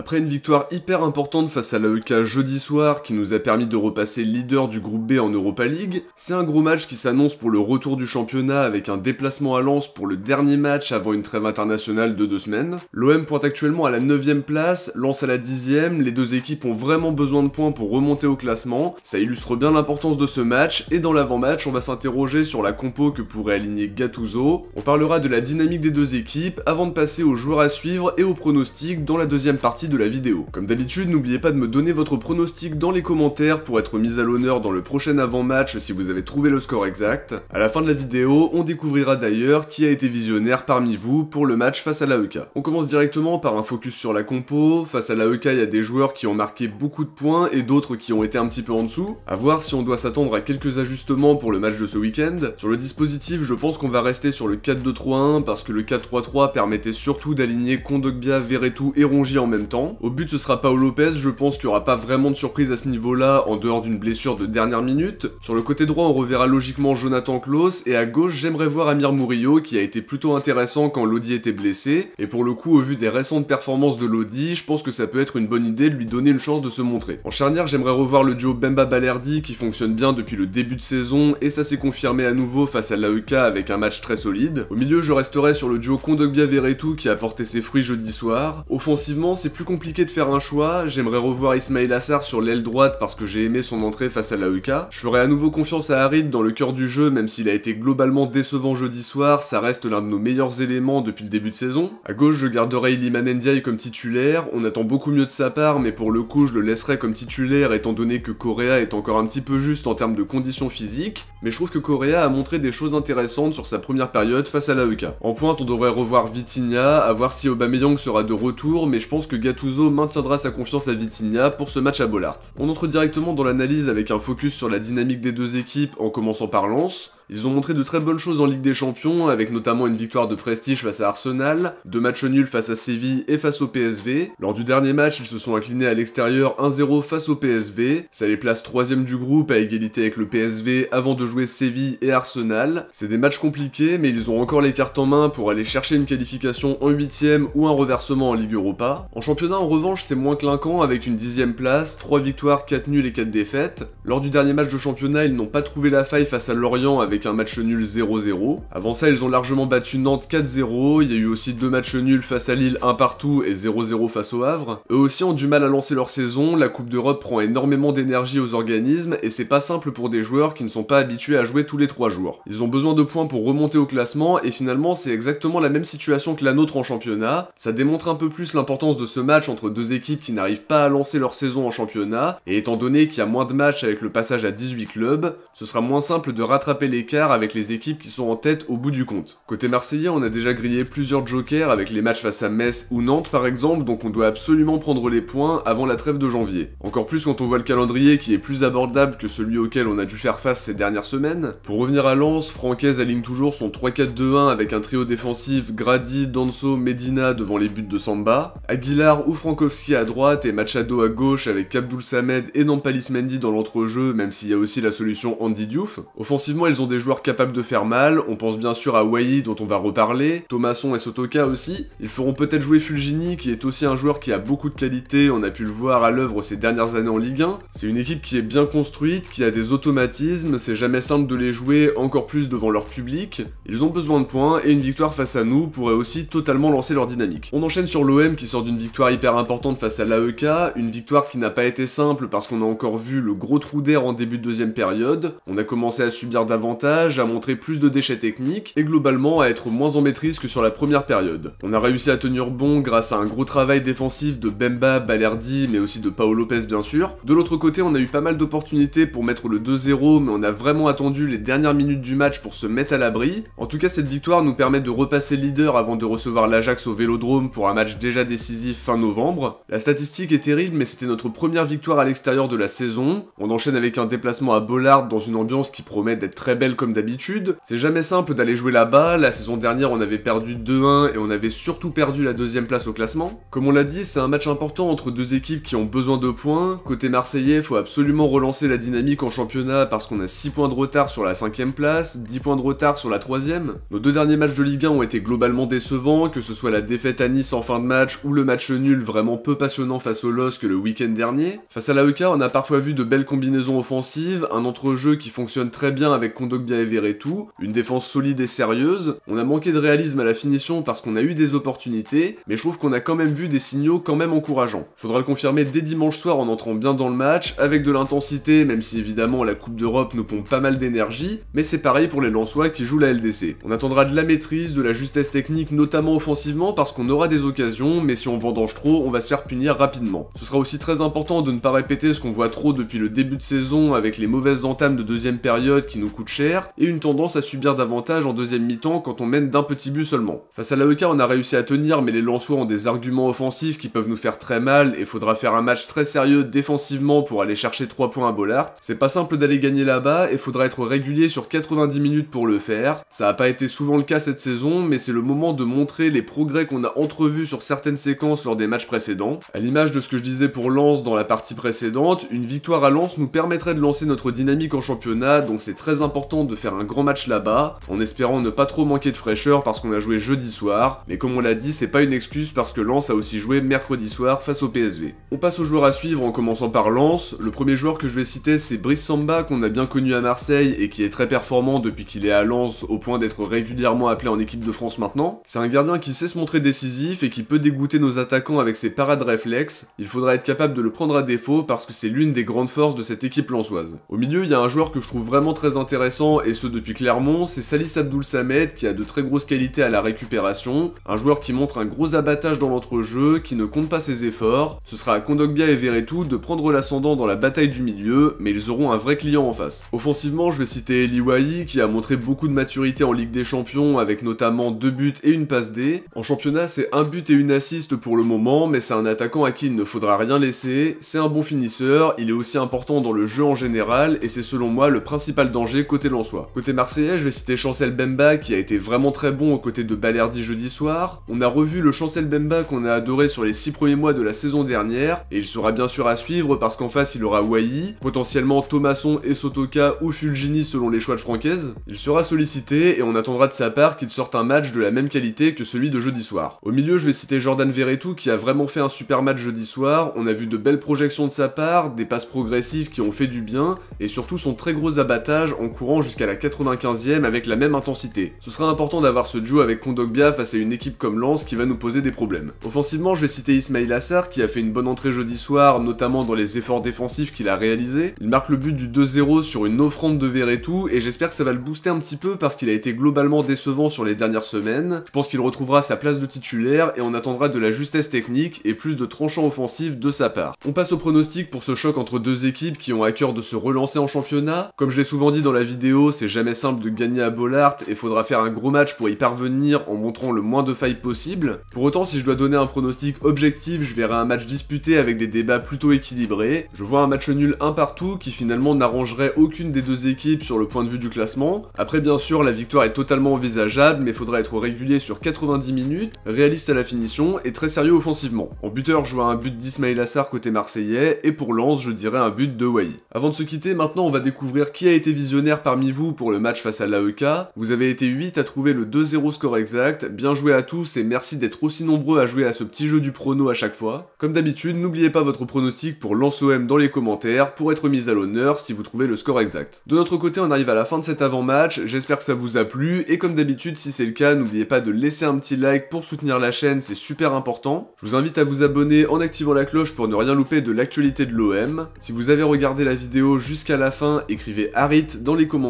Après une victoire hyper importante face à l'AEK jeudi soir qui nous a permis de repasser leader du groupe B en Europa League, c'est un gros match qui s'annonce pour le retour du championnat avec un déplacement à Lens pour le dernier match avant une trêve internationale de deux semaines. L'OM pointe actuellement à la 9ème place, Lens à la 10ème, les deux équipes ont vraiment besoin de points pour remonter au classement, ça illustre bien l'importance de ce match et dans l'avant-match on va s'interroger sur la compo que pourrait aligner Gattuso, on parlera de la dynamique des deux équipes avant de passer aux joueurs à suivre et aux pronostics dans la deuxième partie de la vidéo. Comme d'habitude, n'oubliez pas de me donner votre pronostic dans les commentaires pour être mis à l'honneur dans le prochain avant-match si vous avez trouvé le score exact. À la fin de la vidéo, on découvrira d'ailleurs qui a été visionnaire parmi vous pour le match face à EK. On commence directement par un focus sur la compo. Face à EK, il y a des joueurs qui ont marqué beaucoup de points et d'autres qui ont été un petit peu en dessous. À voir si on doit s'attendre à quelques ajustements pour le match de ce week-end. Sur le dispositif, je pense qu'on va rester sur le 4-2-3-1 parce que le 4-3-3 permettait surtout d'aligner Kondogbia, Veretout et Rongi en même temps au but, ce sera Paolo Lopez, je pense qu'il n'y aura pas vraiment de surprise à ce niveau-là, en dehors d'une blessure de dernière minute. Sur le côté droit, on reverra logiquement Jonathan Klaus, et à gauche, j'aimerais voir Amir Murillo, qui a été plutôt intéressant quand Lodi était blessé, et pour le coup, au vu des récentes performances de Lodi, je pense que ça peut être une bonne idée de lui donner une chance de se montrer. En charnière, j'aimerais revoir le duo Bemba Balerdi, qui fonctionne bien depuis le début de saison, et ça s'est confirmé à nouveau face à l'AEK avec un match très solide. Au milieu, je resterai sur le duo Kondogbia Veretout, qui a porté ses fruits jeudi soir. Offensivement, c'est plus compliqué de faire un choix, j'aimerais revoir Ismail Assar sur l'aile droite parce que j'ai aimé son entrée face à la EK, Je ferai à nouveau confiance à Harid dans le cœur du jeu, même s'il a été globalement décevant jeudi soir, ça reste l'un de nos meilleurs éléments depuis le début de saison. À gauche, je garderai Iliman Ndiaye comme titulaire, on attend beaucoup mieux de sa part, mais pour le coup, je le laisserai comme titulaire étant donné que coréa est encore un petit peu juste en termes de conditions physiques, mais je trouve que Correa a montré des choses intéressantes sur sa première période face à la EK. En pointe, on devrait revoir Vitinha, à voir si Aubameyang sera de retour, mais je pense que Gattuso maintiendra sa confiance à Vitinia pour ce match à Bollard. On entre directement dans l'analyse avec un focus sur la dynamique des deux équipes en commençant par Lens. Ils ont montré de très bonnes choses en Ligue des Champions, avec notamment une victoire de prestige face à Arsenal, deux matchs nuls face à Séville et face au PSV. Lors du dernier match, ils se sont inclinés à l'extérieur 1-0 face au PSV. Ça les place troisième du groupe à égalité avec le PSV avant de jouer Séville et Arsenal. C'est des matchs compliqués, mais ils ont encore les cartes en main pour aller chercher une qualification en 8 huitième ou un reversement en Ligue Europa. En championnat, en revanche, c'est moins clinquant avec une dixième place, 3 victoires, 4 nuls et 4 défaites. Lors du dernier match de championnat, ils n'ont pas trouvé la faille face à Lorient avec un match nul 0-0. Avant ça, ils ont largement battu Nantes 4-0, il y a eu aussi deux matchs nuls face à Lille, 1 partout et 0-0 face au Havre. Eux aussi ont du mal à lancer leur saison, la Coupe d'Europe prend énormément d'énergie aux organismes et c'est pas simple pour des joueurs qui ne sont pas habitués à jouer tous les 3 jours. Ils ont besoin de points pour remonter au classement et finalement c'est exactement la même situation que la nôtre en championnat. Ça démontre un peu plus l'importance de ce match entre deux équipes qui n'arrivent pas à lancer leur saison en championnat et étant donné qu'il y a moins de matchs avec le passage à 18 clubs, ce sera moins simple de rattraper les avec les équipes qui sont en tête au bout du compte. Côté marseillais, on a déjà grillé plusieurs jokers avec les matchs face à Metz ou Nantes par exemple, donc on doit absolument prendre les points avant la trêve de janvier. Encore plus quand on voit le calendrier qui est plus abordable que celui auquel on a dû faire face ces dernières semaines. Pour revenir à Lens, Franquez aligne toujours son 3-4-2-1 avec un trio défensif Grady, Danso, Medina devant les buts de Samba, Aguilar ou Frankowski à droite et Machado à gauche avec Abdul Samed et Nampalis Mendy dans l'entrejeu, même s'il y a aussi la solution Andy Diouf. Offensivement, ils ont des joueurs capables de faire mal, on pense bien sûr à Wai dont on va reparler, Thomasson et Sotoka aussi, ils feront peut-être jouer Fulgini qui est aussi un joueur qui a beaucoup de qualité, on a pu le voir à l'œuvre ces dernières années en Ligue 1, c'est une équipe qui est bien construite, qui a des automatismes, c'est jamais simple de les jouer encore plus devant leur public, ils ont besoin de points et une victoire face à nous pourrait aussi totalement lancer leur dynamique. On enchaîne sur l'OM qui sort d'une victoire hyper importante face à l'AEK, une victoire qui n'a pas été simple parce qu'on a encore vu le gros trou d'air en début de deuxième période, on a commencé à subir davantage à montrer plus de déchets techniques et globalement à être moins en maîtrise que sur la première période. On a réussi à tenir bon grâce à un gros travail défensif de Bemba, Balerdi, mais aussi de Paolo Lopez bien sûr. De l'autre côté, on a eu pas mal d'opportunités pour mettre le 2-0, mais on a vraiment attendu les dernières minutes du match pour se mettre à l'abri. En tout cas, cette victoire nous permet de repasser leader avant de recevoir l'Ajax au Vélodrome pour un match déjà décisif fin novembre. La statistique est terrible, mais c'était notre première victoire à l'extérieur de la saison. On enchaîne avec un déplacement à Bollard dans une ambiance qui promet d'être très belle comme d'habitude. C'est jamais simple d'aller jouer là-bas, la saison dernière on avait perdu 2-1 et on avait surtout perdu la deuxième place au classement. Comme on l'a dit, c'est un match important entre deux équipes qui ont besoin de points. Côté marseillais, faut absolument relancer la dynamique en championnat parce qu'on a 6 points de retard sur la cinquième place, 10 points de retard sur la troisième. Nos deux derniers matchs de Ligue 1 ont été globalement décevants, que ce soit la défaite à Nice en fin de match ou le match nul vraiment peu passionnant face au LOSC le week-end dernier. Face à la EK, on a parfois vu de belles combinaisons offensives, un entrejeu qui fonctionne très bien avec Kondo bien avéré tout, une défense solide et sérieuse. On a manqué de réalisme à la finition parce qu'on a eu des opportunités, mais je trouve qu'on a quand même vu des signaux quand même encourageants. Faudra le confirmer dès dimanche soir en entrant bien dans le match, avec de l'intensité, même si évidemment la Coupe d'Europe nous pompe pas mal d'énergie, mais c'est pareil pour les Lensois qui jouent la LDC. On attendra de la maîtrise, de la justesse technique, notamment offensivement, parce qu'on aura des occasions, mais si on vendange trop, on va se faire punir rapidement. Ce sera aussi très important de ne pas répéter ce qu'on voit trop depuis le début de saison avec les mauvaises entames de deuxième période qui nous coûtent cher, et une tendance à subir davantage en deuxième mi-temps quand on mène d'un petit but seulement. Face à l'AEK, on a réussi à tenir, mais les Lensois ont des arguments offensifs qui peuvent nous faire très mal et faudra faire un match très sérieux défensivement pour aller chercher 3 points à Bollard. C'est pas simple d'aller gagner là-bas et faudra être régulier sur 90 minutes pour le faire. Ça a pas été souvent le cas cette saison, mais c'est le moment de montrer les progrès qu'on a entrevus sur certaines séquences lors des matchs précédents. À l'image de ce que je disais pour Lens dans la partie précédente, une victoire à Lens nous permettrait de lancer notre dynamique en championnat, donc c'est très important de faire un grand match là-bas, en espérant ne pas trop manquer de fraîcheur parce qu'on a joué jeudi soir, mais comme on l'a dit, c'est pas une excuse parce que Lens a aussi joué mercredi soir face au PSV. On passe aux joueurs à suivre en commençant par Lens, le premier joueur que je vais citer c'est Brice Samba qu'on a bien connu à Marseille et qui est très performant depuis qu'il est à Lens au point d'être régulièrement appelé en équipe de France maintenant. C'est un gardien qui sait se montrer décisif et qui peut dégoûter nos attaquants avec ses parades réflexes, il faudra être capable de le prendre à défaut parce que c'est l'une des grandes forces de cette équipe lensoise. Au milieu il y a un joueur que je trouve vraiment très intéressant et ce depuis Clermont, c'est Salis Abdoul Samed qui a de très grosses qualités à la récupération, un joueur qui montre un gros abattage dans l'entre-jeu, qui ne compte pas ses efforts. Ce sera à Kondogbia et Veretout de prendre l'ascendant dans la bataille du milieu, mais ils auront un vrai client en face. Offensivement, je vais citer Eli Eliwai qui a montré beaucoup de maturité en Ligue des Champions avec notamment deux buts et une passe D. En championnat, c'est un but et une assiste pour le moment, mais c'est un attaquant à qui il ne faudra rien laisser, c'est un bon finisseur, il est aussi important dans le jeu en général et c'est selon moi le principal danger côté long. Côté marseillais, je vais citer Chancel Bemba qui a été vraiment très bon aux côtés de Balerdi jeudi soir. On a revu le Chancel Bemba qu'on a adoré sur les 6 premiers mois de la saison dernière et il sera bien sûr à suivre parce qu'en face il aura Wai, potentiellement Thomasson et Sotoka ou Fulgini selon les choix de Francaise. Il sera sollicité et on attendra de sa part qu'il sorte un match de la même qualité que celui de jeudi soir. Au milieu, je vais citer Jordan Verretou qui a vraiment fait un super match jeudi soir. On a vu de belles projections de sa part, des passes progressives qui ont fait du bien et surtout son très gros abattage en courant jusqu'à la 95e avec la même intensité. Ce sera important d'avoir ce duo avec Kondogbia face à une équipe comme Lens qui va nous poser des problèmes. Offensivement, je vais citer Ismail Assar qui a fait une bonne entrée jeudi soir, notamment dans les efforts défensifs qu'il a réalisés. Il marque le but du 2-0 sur une offrande de Verretou et j'espère que ça va le booster un petit peu parce qu'il a été globalement décevant sur les dernières semaines. Je pense qu'il retrouvera sa place de titulaire et on attendra de la justesse technique et plus de tranchant offensif de sa part. On passe au pronostic pour ce choc entre deux équipes qui ont à cœur de se relancer en championnat. Comme je l'ai souvent dit dans la vidéo, c'est jamais simple de gagner à Bollard et faudra faire un gros match pour y parvenir en montrant le moins de failles possible. Pour autant, si je dois donner un pronostic objectif, je verrai un match disputé avec des débats plutôt équilibrés. Je vois un match nul un partout qui finalement n'arrangerait aucune des deux équipes sur le point de vue du classement. Après, bien sûr, la victoire est totalement envisageable, mais faudra être régulier sur 90 minutes, réaliste à la finition et très sérieux offensivement. En buteur, je vois un but d'Ismail Assar côté marseillais et pour lance, je dirais un but de Way. Avant de se quitter, maintenant on va découvrir qui a été visionnaire parmi vous pour le match face à l'AEK. Vous avez été 8 à trouver le 2-0 score exact. Bien joué à tous et merci d'être aussi nombreux à jouer à ce petit jeu du prono à chaque fois. Comme d'habitude, n'oubliez pas votre pronostic pour lance dans les commentaires pour être mis à l'honneur si vous trouvez le score exact. De notre côté, on arrive à la fin de cet avant-match. J'espère que ça vous a plu et comme d'habitude, si c'est le cas, n'oubliez pas de laisser un petit like pour soutenir la chaîne, c'est super important. Je vous invite à vous abonner en activant la cloche pour ne rien louper de l'actualité de l'OM. Si vous avez regardé la vidéo jusqu'à la fin, écrivez Harit dans les commentaires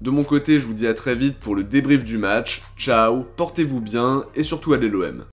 de mon côté, je vous dis à très vite pour le débrief du match. Ciao, portez-vous bien et surtout allez l'OM.